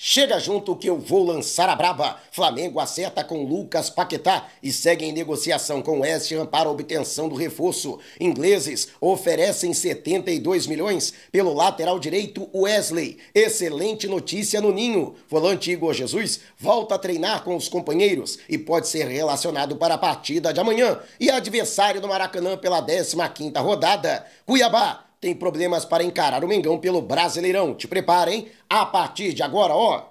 Chega junto que eu vou lançar a braba. Flamengo acerta com Lucas Paquetá e segue em negociação com West Ham para obtenção do reforço. Ingleses oferecem 72 milhões pelo lateral direito Wesley. Excelente notícia no Ninho. Volante Igor Jesus volta a treinar com os companheiros e pode ser relacionado para a partida de amanhã. E adversário do Maracanã pela 15ª rodada, Cuiabá tem problemas para encarar o Mengão pelo Brasileirão. Te prepara, hein? A partir de agora, ó,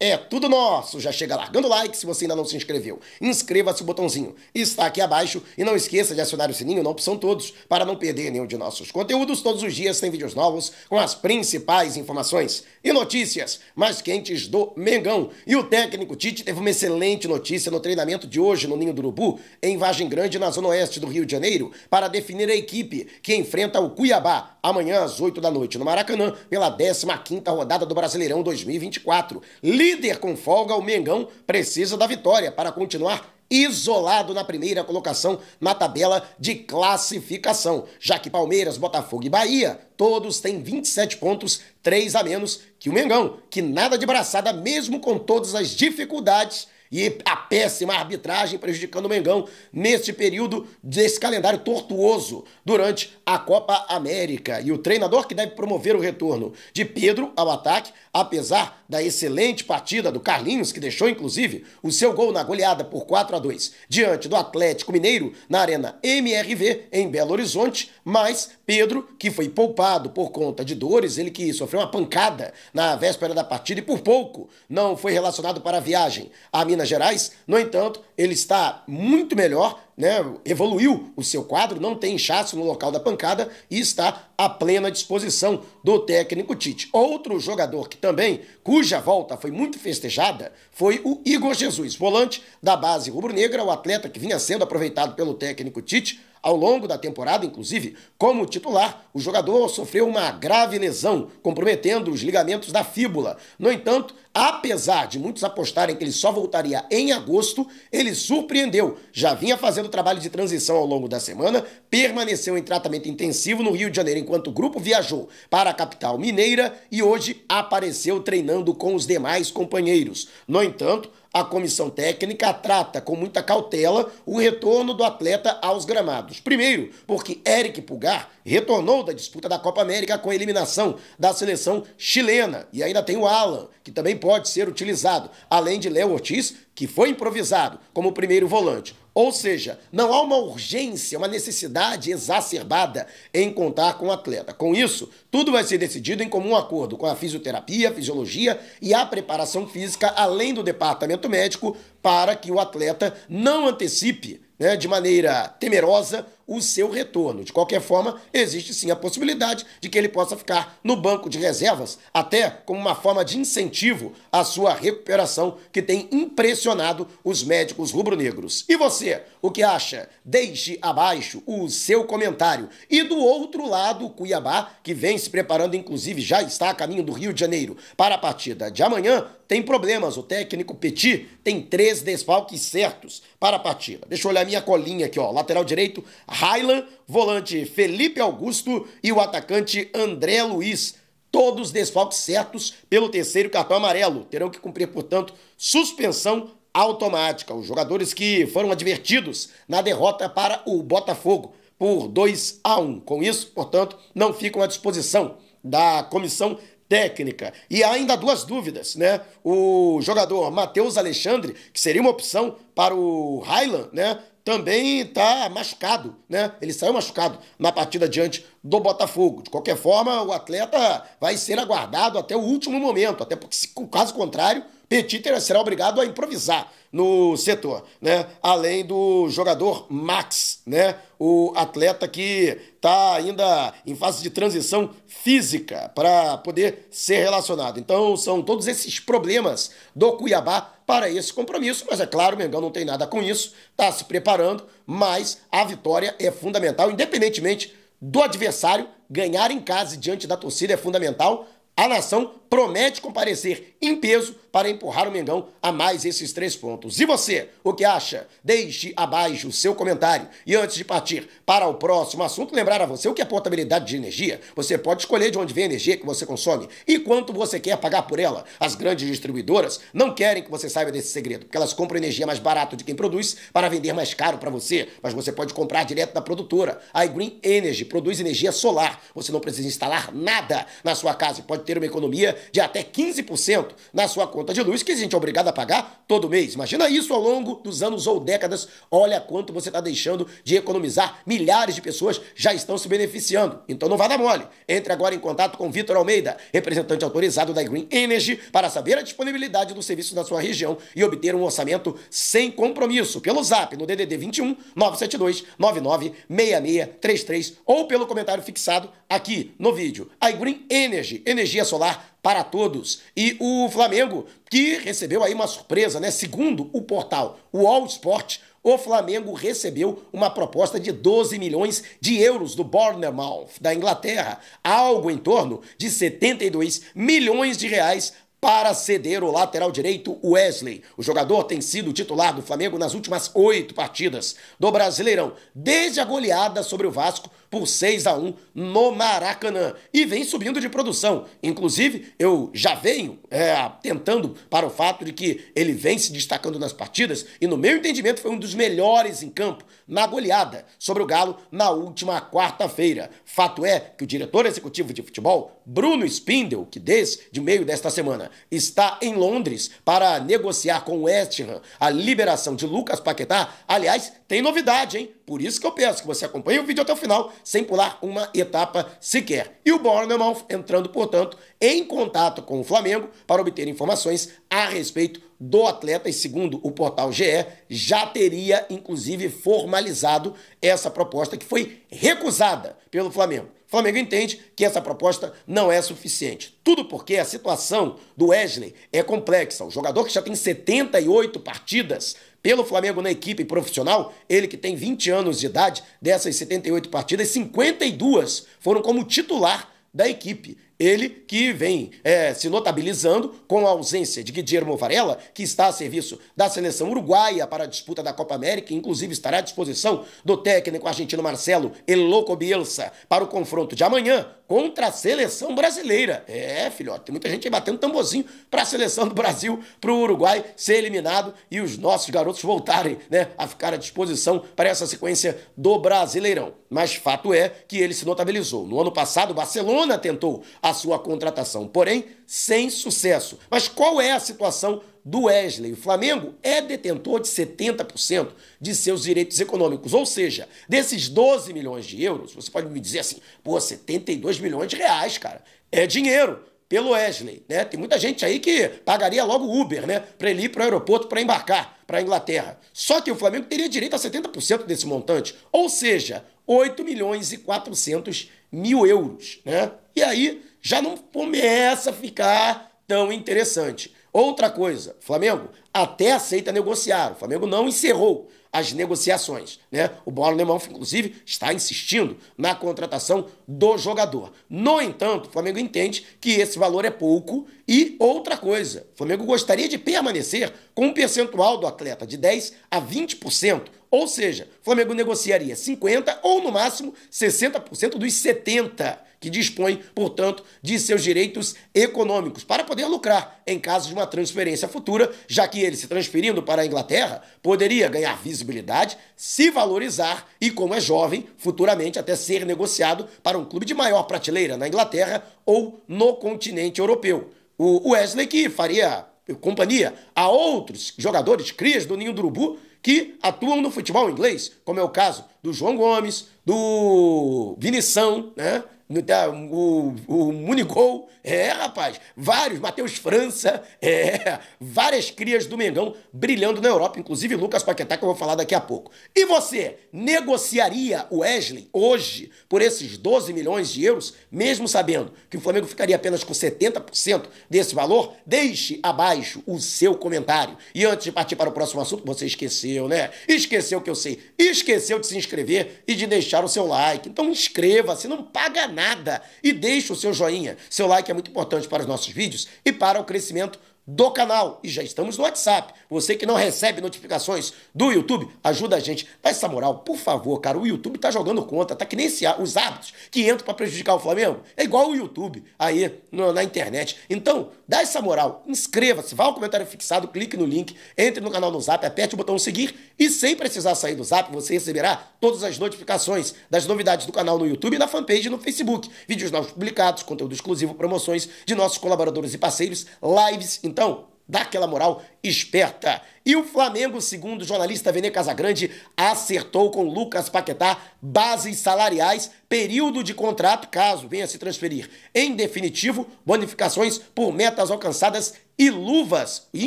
é tudo nosso! Já chega largando o like se você ainda não se inscreveu. Inscreva-se o botãozinho está aqui abaixo e não esqueça de acionar o sininho na opção todos para não perder nenhum de nossos conteúdos. Todos os dias tem vídeos novos com as principais informações e notícias mais quentes do Mengão. E o técnico Tite teve uma excelente notícia no treinamento de hoje no Ninho do Urubu, em Vargem Grande, na zona oeste do Rio de Janeiro, para definir a equipe que enfrenta o Cuiabá amanhã às 8 da noite no Maracanã pela 15ª rodada do Brasileirão 2024 líder com folga, o Mengão precisa da vitória para continuar isolado na primeira colocação na tabela de classificação, já que Palmeiras, Botafogo e Bahia todos têm 27 pontos, 3 a menos que o Mengão, que nada de braçada mesmo com todas as dificuldades e a péssima arbitragem prejudicando o Mengão neste período desse calendário tortuoso durante a Copa América. E o treinador que deve promover o retorno de Pedro ao ataque, apesar da excelente partida do Carlinhos, que deixou inclusive o seu gol na goleada por 4 a 2 diante do Atlético Mineiro na Arena MRV em Belo Horizonte, mas Pedro, que foi poupado por conta de dores, ele que sofreu uma pancada na véspera da partida e por pouco não foi relacionado para a viagem à Minas Minas Gerais. No entanto, ele está muito melhor, né? evoluiu o seu quadro, não tem inchaço no local da pancada e está à plena disposição do técnico Tite. Outro jogador que também, cuja volta foi muito festejada, foi o Igor Jesus, volante da base rubro-negra, o atleta que vinha sendo aproveitado pelo técnico Tite ao longo da temporada, inclusive, como titular, o jogador sofreu uma grave lesão, comprometendo os ligamentos da fíbula. No entanto, apesar de muitos apostarem que ele só voltaria em agosto, ele surpreendeu. Já vinha fazendo trabalho de transição ao longo da semana, permaneceu em tratamento intensivo no Rio de Janeiro enquanto o grupo viajou para a capital mineira e hoje apareceu treinando com os demais companheiros. No entanto, a comissão técnica trata com muita cautela o retorno do atleta aos gramados. Primeiro, porque Eric Pulgar retornou da disputa da Copa América com a eliminação da seleção chilena. E ainda tem o Alan, que também pode ser utilizado, além de Léo Ortiz, que foi improvisado como primeiro volante. Ou seja, não há uma urgência, uma necessidade exacerbada em contar com o atleta. Com isso, tudo vai ser decidido em comum acordo com a fisioterapia, a fisiologia e a preparação física, além do departamento médico, para que o atleta não antecipe né, de maneira temerosa o seu retorno. De qualquer forma, existe sim a possibilidade de que ele possa ficar no banco de reservas, até como uma forma de incentivo à sua recuperação que tem impressionado os médicos rubro-negros. E você, o que acha? Deixe abaixo o seu comentário. E do outro lado, o Cuiabá, que vem se preparando, inclusive já está a caminho do Rio de Janeiro para a partida de amanhã, tem problemas. O técnico Petit tem três desfalques certos para a partida. Deixa eu olhar minha colinha aqui, ó. Lateral direito, Railan, volante Felipe Augusto e o atacante André Luiz. Todos desfalques certos pelo terceiro cartão amarelo. Terão que cumprir, portanto, suspensão automática. Os jogadores que foram advertidos na derrota para o Botafogo por 2 a 1. Com isso, portanto, não ficam à disposição da comissão técnica. E ainda duas dúvidas, né? O jogador Matheus Alexandre, que seria uma opção para o Highland, né? também está machucado, né? Ele saiu machucado na partida diante do Botafogo. De qualquer forma, o atleta vai ser aguardado até o último momento, até porque, se, caso contrário, Petit será obrigado a improvisar no setor, né? Além do jogador Max, né? O atleta que está ainda em fase de transição física para poder ser relacionado. Então, são todos esses problemas do Cuiabá para esse compromisso, mas é claro, o Mengão não tem nada com isso, está se preparando, mas a vitória é fundamental, independentemente do adversário, ganhar em casa diante da torcida é fundamental. A nação promete comparecer em peso para empurrar o Mengão a mais esses três pontos. E você, o que acha? Deixe abaixo o seu comentário. E antes de partir para o próximo assunto, lembrar a você o que é portabilidade de energia. Você pode escolher de onde vem a energia que você consome e quanto você quer pagar por ela. As grandes distribuidoras não querem que você saiba desse segredo, porque elas compram energia mais barato de quem produz para vender mais caro para você. Mas você pode comprar direto da produtora. A Green Energy produz energia solar. Você não precisa instalar nada na sua casa e pode ter uma economia de até 15% na sua conta de luz, que a gente é obrigado a pagar todo mês. Imagina isso ao longo dos anos ou décadas. Olha quanto você está deixando de economizar. Milhares de pessoas já estão se beneficiando. Então não vá dar mole. Entre agora em contato com Vitor Almeida, representante autorizado da Green Energy, para saber a disponibilidade do serviço na sua região e obter um orçamento sem compromisso pelo Zap no DDD 21 972 996633 ou pelo comentário fixado aqui no vídeo. A Green Energy, energia solar para todos. E o Flamengo, que recebeu aí uma surpresa, né? Segundo o portal o All Sport, o Flamengo recebeu uma proposta de 12 milhões de euros do Bournemouth, da Inglaterra, algo em torno de 72 milhões de reais para ceder o lateral direito Wesley. O jogador tem sido titular do Flamengo nas últimas oito partidas do Brasileirão, desde a goleada sobre o Vasco por 6 a 1 no Maracanã. E vem subindo de produção. Inclusive, eu já venho é, tentando para o fato de que ele vem se destacando nas partidas e, no meu entendimento, foi um dos melhores em campo na goleada sobre o Galo na última quarta-feira. Fato é que o diretor executivo de futebol, Bruno Spindel, que desde meio desta semana está em Londres para negociar com o West Ham a liberação de Lucas Paquetá, aliás, tem novidade, hein? Por isso que eu peço que você acompanhe o vídeo até o final, sem pular uma etapa sequer. E o Bournemouth entrando, portanto, em contato com o Flamengo para obter informações a respeito do atleta e segundo o portal GE, já teria inclusive formalizado essa proposta que foi recusada pelo Flamengo. O Flamengo entende que essa proposta não é suficiente. Tudo porque a situação do Wesley é complexa. O jogador que já tem 78 partidas pelo Flamengo na equipe profissional, ele que tem 20 anos de idade, dessas 78 partidas, 52 foram como titular da equipe. Ele que vem é, se notabilizando com a ausência de Guillermo Varela, que está a serviço da seleção uruguaia para a disputa da Copa América, inclusive estará à disposição do técnico argentino Marcelo Eloco Bielsa para o confronto de amanhã contra a seleção brasileira. É, filhote, tem muita gente aí batendo tamborzinho para a seleção do Brasil, para o Uruguai ser eliminado e os nossos garotos voltarem né, a ficar à disposição para essa sequência do Brasileirão. Mas fato é que ele se notabilizou. No ano passado, o Barcelona tentou a sua contratação, porém sem sucesso. Mas qual é a situação do Wesley. O Flamengo é detentor de 70% de seus direitos econômicos. Ou seja, desses 12 milhões de euros, você pode me dizer assim, pô, 72 milhões de reais, cara. É dinheiro pelo Wesley, né? Tem muita gente aí que pagaria logo Uber, né? Para ele ir para o aeroporto para embarcar para Inglaterra. Só que o Flamengo teria direito a 70% desse montante, ou seja, 8 milhões e 400 mil euros, né? E aí já não começa a ficar tão interessante. Outra coisa, Flamengo até aceita negociar. O Flamengo não encerrou as negociações. Né? O Bola Alemão, inclusive, está insistindo na contratação do jogador. No entanto, o Flamengo entende que esse valor é pouco. E outra coisa, o Flamengo gostaria de permanecer com um percentual do atleta de 10% a 20%. Ou seja, o Flamengo negociaria 50% ou, no máximo, 60% dos 70% que dispõe, portanto, de seus direitos econômicos para poder lucrar em caso de uma transferência futura, já que ele, se transferindo para a Inglaterra, poderia ganhar visibilidade, se valorizar e, como é jovem, futuramente até ser negociado para um clube de maior prateleira na Inglaterra ou no continente europeu. O Wesley que faria companhia a outros jogadores crias do Ninho do Urubu que atuam no futebol inglês, como é o caso do João Gomes, do Vinição, né? Tá, o, o Munigol, é, rapaz. Vários, Matheus França, é. Várias crias do Mengão brilhando na Europa, inclusive Lucas Paquetá, que eu vou falar daqui a pouco. E você, negociaria o Wesley hoje por esses 12 milhões de euros, mesmo sabendo que o Flamengo ficaria apenas com 70% desse valor? Deixe abaixo o seu comentário. E antes de partir para o próximo assunto, você esqueceu, né? Esqueceu que eu sei. Esqueceu de se inscrever e de deixar o seu like. Então inscreva-se, não paga nada nada e deixe o seu joinha. Seu like é muito importante para os nossos vídeos e para o crescimento do canal. E já estamos no WhatsApp. Você que não recebe notificações do YouTube, ajuda a gente. Dá essa moral, por favor, cara. O YouTube tá jogando conta, tá que nem esse, os hábitos que entram para prejudicar o Flamengo. É igual o YouTube aí no, na internet. Então, dá essa moral, inscreva-se, vá ao comentário fixado, clique no link, entre no canal no Zap, aperte o botão seguir e sem precisar sair do Zap, você receberá todas as notificações das novidades do canal no YouTube e da fanpage no Facebook. Vídeos novos publicados, conteúdo exclusivo, promoções de nossos colaboradores e parceiros, lives, então, dá aquela moral esperta. E o Flamengo, segundo o jornalista Vene Casagrande, acertou com Lucas Paquetá bases salariais, período de contrato, caso venha se transferir. Em definitivo, bonificações por metas alcançadas e luvas, e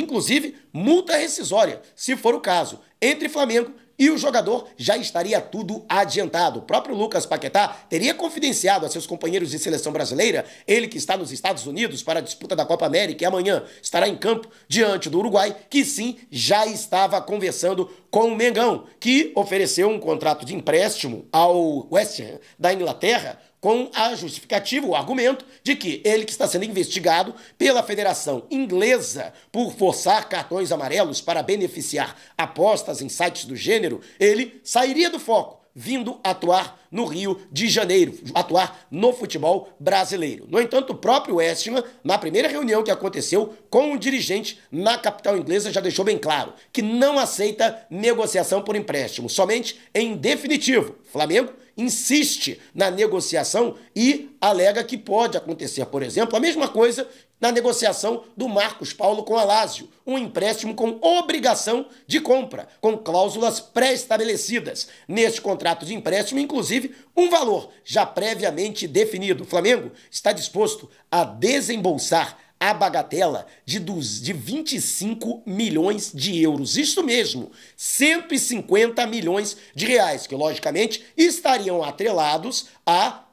inclusive multa rescisória, se for o caso, entre Flamengo e o jogador já estaria tudo adiantado. O próprio Lucas Paquetá teria confidenciado a seus companheiros de seleção brasileira, ele que está nos Estados Unidos para a disputa da Copa América e amanhã estará em campo diante do Uruguai, que sim, já estava conversando com o Mengão, que ofereceu um contrato de empréstimo ao West Ham da Inglaterra com a justificativa, o argumento de que ele que está sendo investigado pela Federação Inglesa por forçar cartões amarelos para beneficiar apostas em sites do gênero, ele sairia do foco, vindo atuar no Rio de Janeiro, atuar no futebol brasileiro. No entanto, o próprio Westman, na primeira reunião que aconteceu com o dirigente na capital inglesa, já deixou bem claro que não aceita negociação por empréstimo, somente em definitivo. Flamengo insiste na negociação e alega que pode acontecer, por exemplo, a mesma coisa na negociação do Marcos Paulo com Alásio, um empréstimo com obrigação de compra, com cláusulas pré-estabelecidas. Neste contrato de empréstimo, inclusive, inclusive, um valor já previamente definido. O Flamengo está disposto a desembolsar a bagatela de, dos, de 25 milhões de euros. Isso mesmo, 150 milhões de reais, que logicamente estariam atrelados a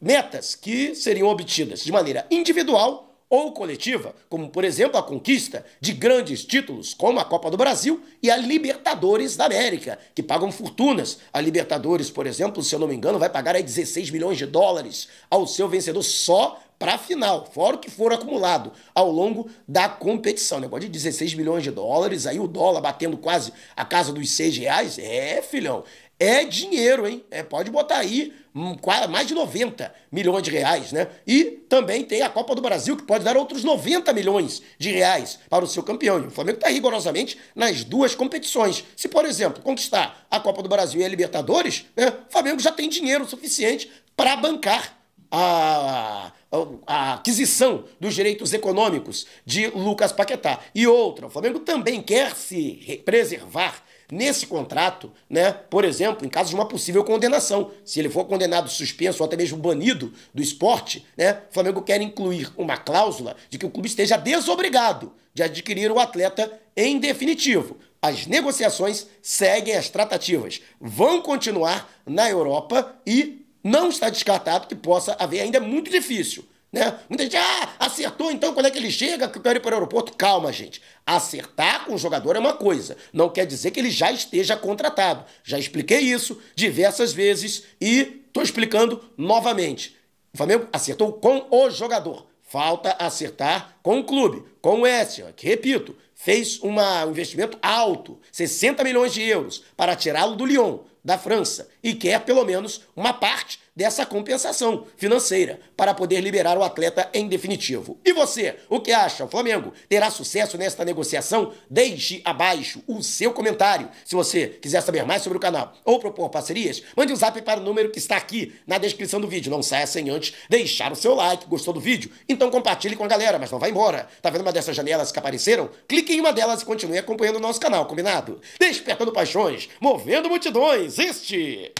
metas que seriam obtidas de maneira individual ou coletiva, como por exemplo a conquista de grandes títulos como a Copa do Brasil e a Libertadores da América, que pagam fortunas. A Libertadores, por exemplo, se eu não me engano, vai pagar aí 16 milhões de dólares ao seu vencedor só para a final, fora o que for acumulado ao longo da competição. Negócio de 16 milhões de dólares, aí o dólar batendo quase a casa dos 6 reais. É, filhão, é dinheiro, hein? É, pode botar aí um, mais de 90 milhões de reais, né? E também tem a Copa do Brasil, que pode dar outros 90 milhões de reais para o seu campeão. E o Flamengo está rigorosamente nas duas competições. Se, por exemplo, conquistar a Copa do Brasil e a Libertadores, né, o Flamengo já tem dinheiro suficiente para bancar a, a, a, aquisição dos direitos econômicos de Lucas Paquetá. E outra, o Flamengo também quer se preservar Nesse contrato, né, por exemplo, em caso de uma possível condenação, se ele for condenado, suspenso ou até mesmo banido do esporte, né, o Flamengo quer incluir uma cláusula de que o clube esteja desobrigado de adquirir o atleta em definitivo. As negociações seguem as tratativas, vão continuar na Europa e não está descartado que possa haver, ainda é muito difícil, né? Muita gente, ah, acertou então quando é que ele chega, que eu quero ir para o aeroporto. Calma, gente. Acertar com o jogador é uma coisa, não quer dizer que ele já esteja contratado. Já expliquei isso diversas vezes e estou explicando novamente. O Flamengo acertou com o jogador. Falta acertar com o clube, com o Essien, que, repito, fez uma, um investimento alto, 60 milhões de euros, para tirá-lo do Lyon, da França, e quer pelo menos uma parte dessa compensação financeira para poder liberar o atleta em definitivo. E você, o que acha? O Flamengo terá sucesso nesta negociação? Deixe abaixo o seu comentário. Se você quiser saber mais sobre o canal ou propor parcerias, mande o um zap para o número que está aqui na descrição do vídeo. Não saia sem antes deixar o seu like. Gostou do vídeo? Então compartilhe com a galera, mas não vai embora. Tá vendo uma dessas janelas que apareceram? Clique em uma delas e continue acompanhando o nosso canal, combinado? Despertando paixões, movendo multidões. Este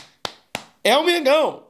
é o Mengão.